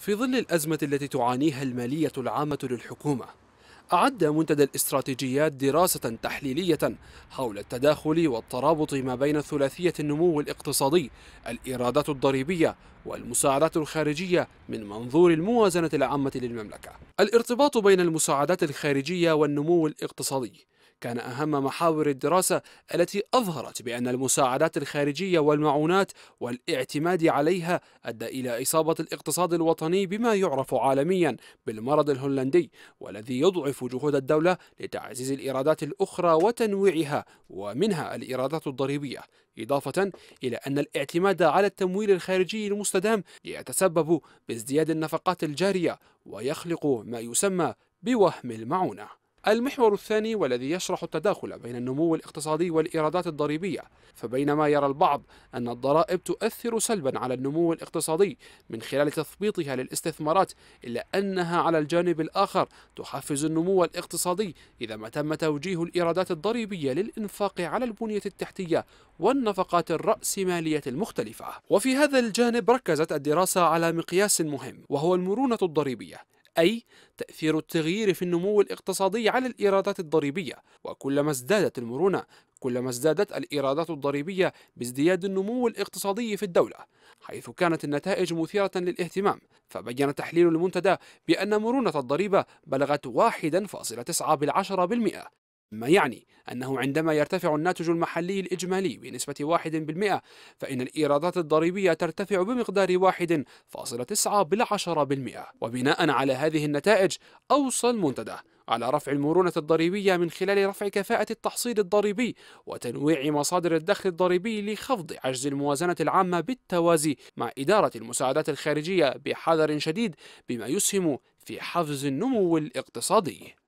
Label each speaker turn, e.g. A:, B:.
A: في ظل الأزمة التي تعانيها المالية العامة للحكومة أعد منتدى الاستراتيجيات دراسة تحليلية حول التداخل والترابط ما بين ثلاثية النمو الاقتصادي، الإيرادات الضريبية والمساعدات الخارجية من منظور الموازنة العامة للمملكة. الارتباط بين المساعدات الخارجية والنمو الاقتصادي كان أهم محاور الدراسة التي أظهرت بأن المساعدات الخارجية والمعونات والاعتماد عليها أدى إلى إصابة الاقتصاد الوطني بما يعرف عالميا بالمرض الهولندي والذي يضعف جهود الدولة لتعزيز الإيرادات الأخرى وتنويعها ومنها الإيرادات الضريبية إضافة إلى أن الاعتماد على التمويل الخارجي المستدام يتسبب بازدياد النفقات الجارية ويخلق ما يسمى بوهم المعونه المحور الثاني والذي يشرح التداخل بين النمو الاقتصادي والإيرادات الضريبية فبينما يرى البعض أن الضرائب تؤثر سلبا على النمو الاقتصادي من خلال تثبيطها للاستثمارات إلا أنها على الجانب الآخر تحفز النمو الاقتصادي إذا ما تم توجيه الإيرادات الضريبية للإنفاق على البنية التحتية والنفقات الرأسمالية المختلفة وفي هذا الجانب ركزت الدراسة على مقياس مهم وهو المرونة الضريبية أي تأثير التغيير في النمو الاقتصادي على الإيرادات الضريبية وكلما ازدادت المرونة كلما ازدادت الإيرادات الضريبية بازدياد النمو الاقتصادي في الدولة حيث كانت النتائج مثيرة للاهتمام فبين تحليل المنتدى بأن مرونة الضريبة بلغت 1.9 بالعشرة بالمئة ما يعني أنه عندما يرتفع الناتج المحلي الإجمالي بنسبة 1% فإن الإيرادات الضريبية ترتفع بمقدار 1.9 وبناء على هذه النتائج أوصى المنتدى على رفع المرونة الضريبية من خلال رفع كفاءة التحصيل الضريبي وتنويع مصادر الدخل الضريبي لخفض عجز الموازنة العامة بالتوازي مع إدارة المساعدات الخارجية بحذر شديد بما يسهم في حفز النمو الاقتصادي